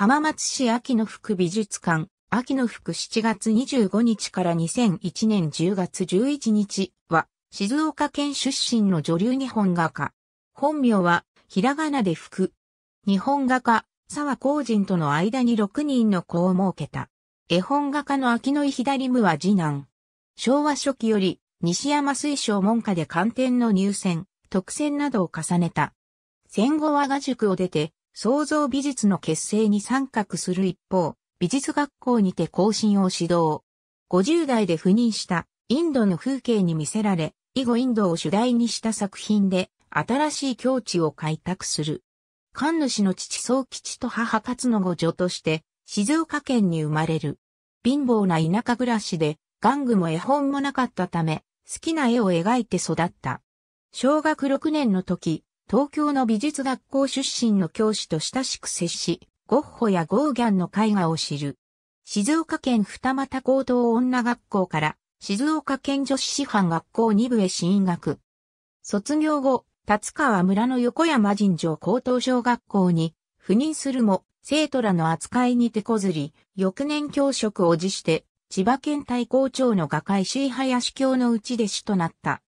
浜松市秋の福美術館、秋の福7月25日から2001年10月11日は、静岡県出身の女流日本画家。本名は、ひらがなで福。日本画家、沢光人との間に6人の子を設けた。絵本画家の秋野井左夢は次男。昭和初期より、西山水晶門下で官点の入選、特選などを重ねた。戦後は画塾を出て、創造美術の結成に参画する一方、美術学校にて更新を指導。50代で赴任したインドの風景に魅せられ、以後インドを主題にした作品で新しい境地を開拓する。神主の父宗吉と母勝の五女として静岡県に生まれる。貧乏な田舎暮らしで玩具も絵本もなかったため好きな絵を描いて育った。小学6年の時、東京の美術学校出身の教師と親しく接し、ゴッホやゴーギャンの絵画を知る。静岡県二俣高等女学校から静岡県女子師範学校2部へ進学。卒業後、立川村の横山神常高等小学校に赴任するも、生徒らの扱いに手こずり、翌年教職を辞して、千葉県大校長の画界椎林教のうち弟子となった。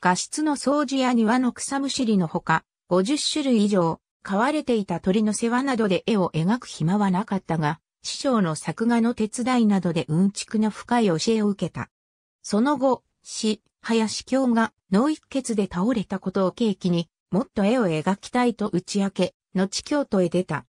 画室の掃除や庭の草むしりのほか、50種類以上、飼われていた鳥の世話などで絵を描く暇はなかったが、師匠の作画の手伝いなどでうんちくの深い教えを受けた。その後、死、林京が脳一血で倒れたことを契機に、もっと絵を描きたいと打ち明け、後京都へ出た。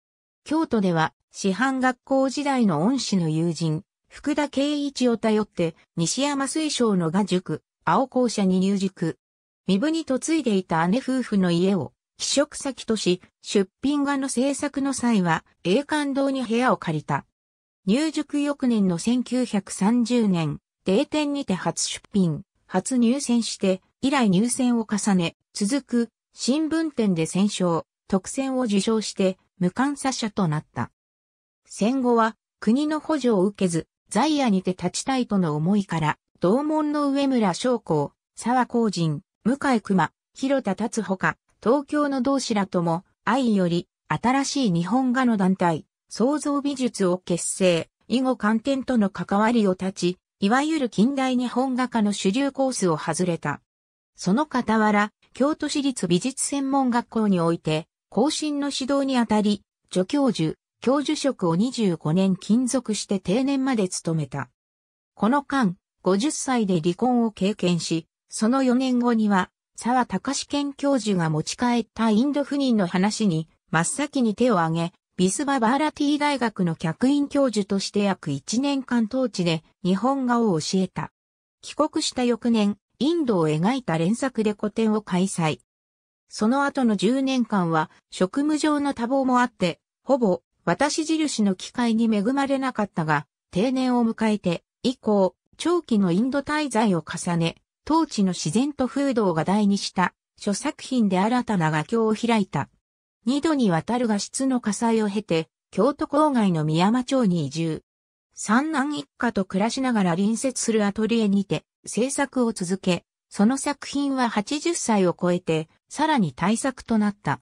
京都では、師範学校時代の恩師の友人、福田圭一を頼って、西山水晶の画塾、青校舎に入塾。身分に嫁いでいた姉夫婦の家を、寄宿先とし、出品画の制作の際は、栄冠堂に部屋を借りた。入塾翌年の1930年、定点にて初出品、初入選して、以来入選を重ね、続く、新聞店で選奨、特選を受賞して、無観察者となった。戦後は、国の補助を受けず、在野にて立ちたいとの思いから、同門の上村将校、沢光人、向井熊、広田達ほか、東京の同志らとも、愛より、新しい日本画の団体、創造美術を結成、以後観点との関わりを断ち、いわゆる近代日本画家の主流コースを外れた。その傍ら、京都市立美術専門学校において、後進の指導にあたり、助教授、教授職を25年勤続して定年まで務めた。この間、50歳で離婚を経験し、その4年後には、沢隆健教授が持ち帰ったインド不妊の話に、真っ先に手を挙げ、ビスバ・バーラティ大学の客員教授として約1年間当地で日本画を教えた。帰国した翌年、インドを描いた連作で個展を開催。その後の10年間は職務上の多忙もあって、ほぼ私印の機会に恵まれなかったが、定年を迎えて以降、長期のインド滞在を重ね、当地の自然と風土を画題にした諸作品で新たな画境を開いた。二度にわたる画質の火災を経て、京都郊外の宮間町に移住。三男一家と暮らしながら隣接するアトリエにて制作を続け、その作品は80歳を超えて、さらに大作となった。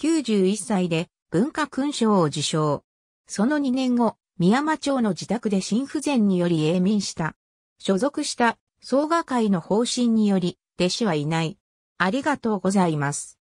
91歳で文化勲章を受賞。その2年後、宮間町の自宅で心不全により永眠した。所属した、総画会の方針により、弟子はいない。ありがとうございます。